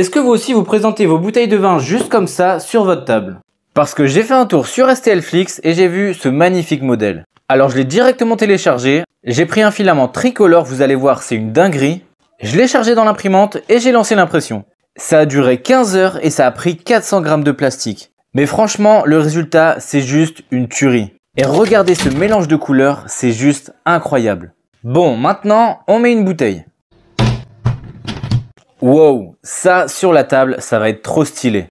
Est-ce que vous aussi vous présentez vos bouteilles de vin juste comme ça sur votre table Parce que j'ai fait un tour sur STL Flix et j'ai vu ce magnifique modèle. Alors je l'ai directement téléchargé, j'ai pris un filament tricolore, vous allez voir c'est une dinguerie. Je l'ai chargé dans l'imprimante et j'ai lancé l'impression. Ça a duré 15 heures et ça a pris 400 grammes de plastique. Mais franchement, le résultat, c'est juste une tuerie. Et regardez ce mélange de couleurs, c'est juste incroyable. Bon, maintenant, on met une bouteille. Wow, ça sur la table, ça va être trop stylé.